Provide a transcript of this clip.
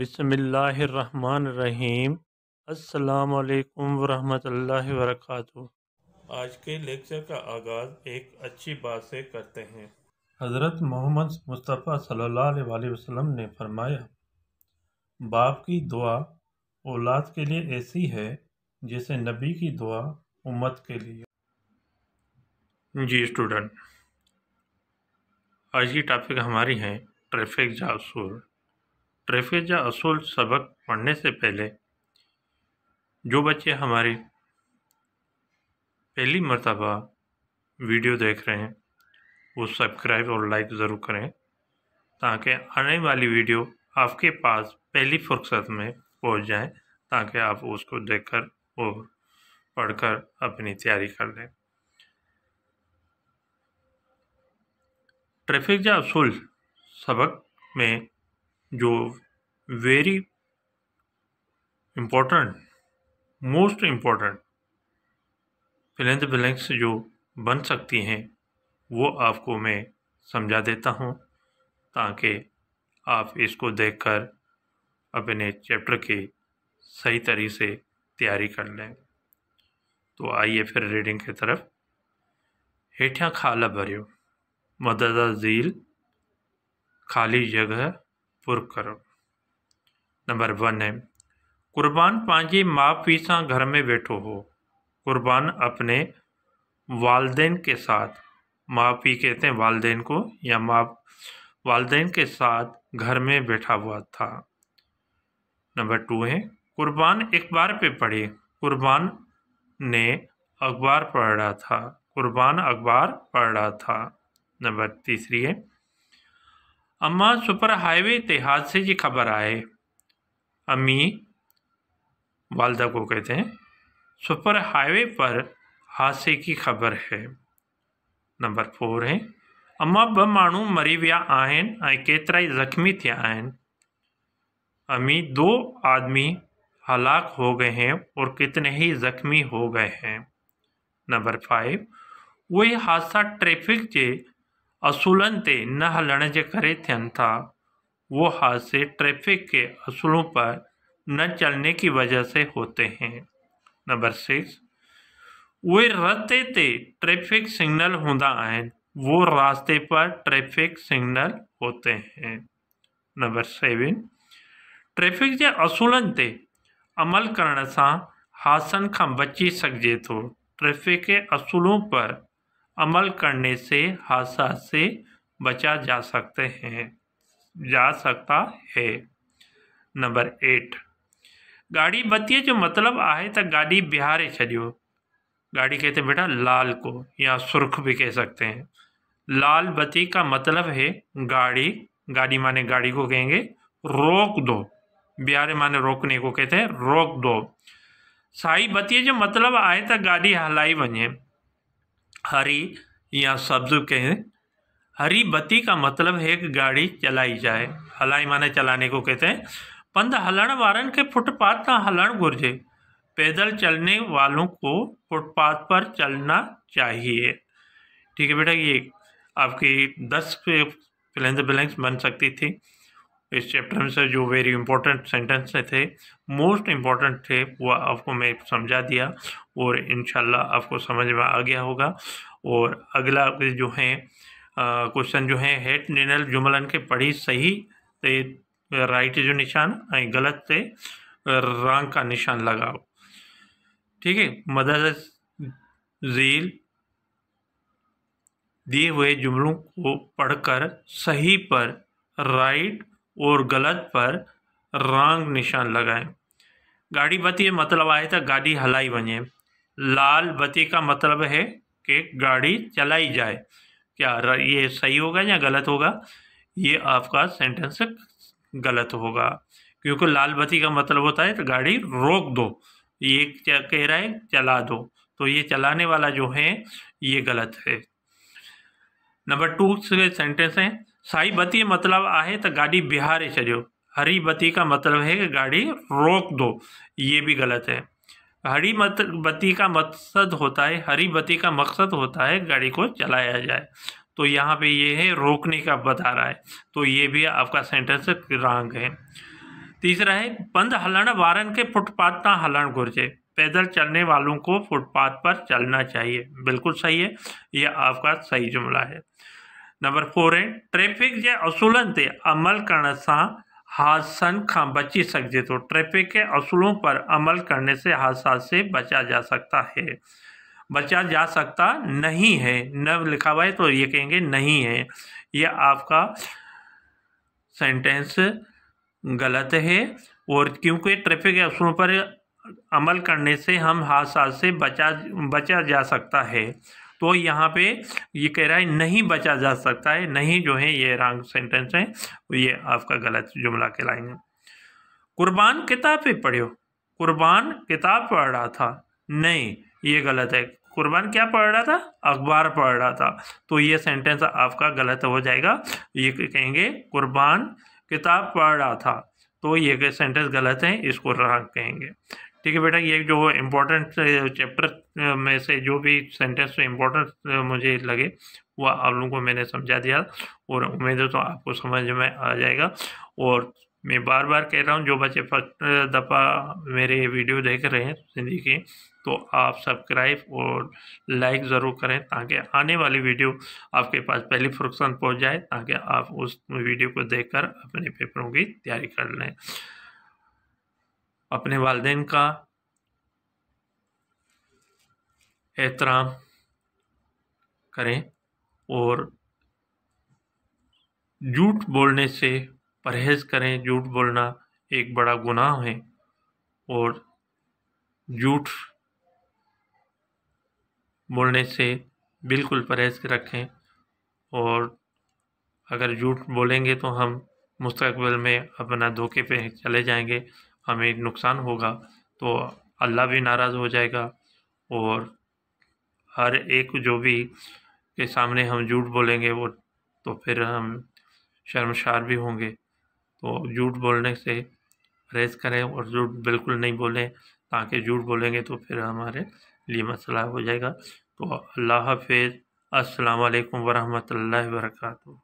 बिसमीम् अल्लाम वरहमतुल्लाहि वरकatuh आज के लेक्चर का आगाज़ एक अच्छी बात से करते हैं हज़रत मोहम्मद मुस्तफ़ा सल्लल्लाहु अलैहि वसल्लम ने फरमाया बाप की दुआ औलाद के लिए ऐसी है जैसे नबी की दुआ उम्मत के लिए जी स्टूडेंट आज की टॉपिक हमारी है ट्रैफिक जासूर ट्रेफेजा असूल सबक पढ़ने से पहले जो बच्चे हमारे पहली मरतबा वीडियो देख रहे हैं वो सब्सक्राइब और लाइक ज़रूर करें ताकि आने वाली वीडियो आपके पास पहली फुर्सत में पहुंच जाए ताकि आप उसको देखकर और पढ़कर अपनी तैयारी कर लें ट्रैफिक या असूल सबक में जो very important most important fill in the blanks जो बन सकती हैं वो आपको मैं समझा देता हूँ ताकि आप इसको देखकर अपने चैप्टर के सही तरीके से तैयारी कर लें तो आइए फिर रीडिंग की तरफ हेठा खाला भरियो मददा झील खाली जगह पूरो करो नंबर वन है क़ुर्बान पंहिंजे माँ पी सा घर में बैठो हो क़ुर्बान अपने वालदेन के साथ माँ पी कहते हैं वालदेन को या माँ वालदेन के साथ घर में बैठा हुआ था नंबर टू है कुर्बान अखबार पे पढ़े कुर्बान ने अखबार पढ़ रहा था कुर्बान अखबार पढ़ रहा था नंबर तीसरी है अम्मा सुपर हाईवे ते हादसे की खबर आए अम्मी वालदा को कहते हैं सुपर हाईवे पर हादसे की ख़बर है नंबर फोर है अम्मा ब मू मरी विया आहिनि केतरा ज़ख़्मी थे अम्मी दो आदमी हलाक हो गए हैं और कितने ही ज़ख्मी हो गए हैं नंबर फाइव वही हादसा ट्रैफिक के असूलन ते न हलण जे करे था वो हादसे ट्रैफिक के असूलों पर न चलने की वजह से होते हैं नंबर सिक्स उहे रस्ते ते ट्रैफिक सिग्नल हूंदा आहिनि वो रास्ते पर ट्रैफिक सिग्नल होते हैं नंबर सेवन ट्रैफिक जे असूलन ते अमल करण सां हादसनि खां बची सघिजे थो ट्रैफिक के असूलों पर अमल करने से हादसा से बचा जा सकते हैं जा सकता है नंबर एट गाड़ी बत्ती जो मतलब आए तो गाड़ी बिहारे छो गाड़ी कहते हैं बेटा लाल को या सुर्ख भी कह सकते हैं लाल बत्ती का मतलब है गाड़ी गाड़ी माने गाड़ी को कहेंगे रोक दो बिहारे माने रोकने को कहते हैं रोक दो साई बत्ती जो मतलब आए तो गाड़ी हलाई बने हरी या सब्ज कहें हरी बत्ती का मतलब है कि गाड़ी चलाई जाए हलाई माने चलाने को कहते हैं पंध हलण वारन के फुटपाथ का हलण घुर्जे पैदल चलने वालों को फुटपाथ पर चलना चाहिए ठीक है बेटा ये आपकी दस फिलेंस बिलेंस बन सकती थी इस चैप्टर में से जो वेरी इंपॉर्टेंट सेंटेंस थे मोस्ट इम्पॉर्टेंट थे वो आपको मैं समझा दिया और इन आपको समझ में आ गया होगा और अगला जो है क्वेश्चन जो है हेट निनल जुमलन के पढ़ी सही थे राइट जो निशान ऐं गलत ते रॉन्ग का निशान लगाओ ठीक है मदर झील दिए हुए जुमलों को पढ़कर सही पर राइट और गलत पर रंग निशान लगाएं गाड़ी बती मतलब आए तो गाड़ी हलाई बने लाल बती का मतलब है कि गाड़ी चलाई जाए क्या ये सही होगा या गलत होगा ये आपका सेंटेंस गलत होगा क्योंकि लाल बत्ती का मतलब होता है तो गाड़ी रोक दो ये कह रहा है चला दो तो ये चलाने वाला जो है ये गलत है नंबर टू से सेंटेंस है साई बत्ती मतलब आहे तो गाड़ी बिहारे छो हरी बती का मतलब है कि गाड़ी रोक दो ये भी गलत है हरी मत बती का मकसद होता है हरी बती का मकसद होता है गाड़ी को चलाया जाए तो यहाँ पे ये है रोकने का बता रहा है तो ये भी आपका सेंटेंस रंग है तीसरा है बंद हलण वारन के फुटपाथ ना हलण घुर्जे पैदल चलने वालों को फुटपाथ पर चलना चाहिए बिल्कुल सही है यह आपका सही जुमला है नंबर फोर है ट्रैफ़िक के असूलन से अमल करण हादसन का बची सकते तो ट्रैफ़िक के असूलों पर अमल करने से हादसा से बचा जा सकता है बचा जा सकता नहीं है न लिखा हुआ है तो ये कहेंगे नहीं है यह आपका सेंटेंस गलत है और क्योंकि ट्रैफिक के असूलों पर अमल करने से हम हादसा से बचा बचा जा सकता है तो यहाँ पे ये कह रहा है नहीं बचा जा सकता है नहीं जो है ये रॉन्ग सेंटेंस है ये आपका गलत जुमला कहलाएंगे कुर्बान किताब पे पढ़ो कुर्बान किताब पढ़ रहा था नहीं ये गलत है कुर्बान क्या पढ़ रहा था अखबार पढ़ रहा था तो ये सेंटेंस आपका गलत हो जाएगा ये कहेंगे कुर्बान किताब पढ़ रहा था तो ये सेंटेंस गलत है इसको रंग कहेंगे ठीक है बेटा ये जो इम्पोर्टेंट चैप्टर में से जो भी सेंटेंस इम्पोर्टेंट मुझे लगे वो आप लोगों को मैंने समझा दिया और उम्मीद है तो आपको समझ में आ जाएगा और मैं बार बार कह रहा हूँ जो बच्चे फर्स्ट दफ़ा मेरे वीडियो देख रहे हैं सिंधी के तो आप सब्सक्राइब और लाइक ज़रूर करें ताकि आने वाली वीडियो आपके पास पहली फुर्सत पहुँच जाए ताकि आप उस वीडियो को देखकर अपने पेपरों की तैयारी कर लें अपने वालदेन का एहतराम करें और झूठ बोलने से परहेज़ करें झूठ बोलना एक बड़ा गुनाह है और झूठ बोलने से बिल्कुल परहेज़ रखें और अगर झूठ बोलेंगे तो हम मुस्तबल में अपना धोखे पे चले जाएंगे हमें नुकसान होगा तो अल्लाह भी नाराज़ हो जाएगा और हर एक जो भी के सामने हम झूठ बोलेंगे वो तो फिर हम शर्मशार भी होंगे तो झूठ बोलने से परहेज़ करें और झूठ बिल्कुल नहीं बोलें ताकि झूठ बोलेंगे तो फिर हमारे लिए मसला हो जाएगा तो अल्लाह हाफिज़ असलकम वरहमल वर्का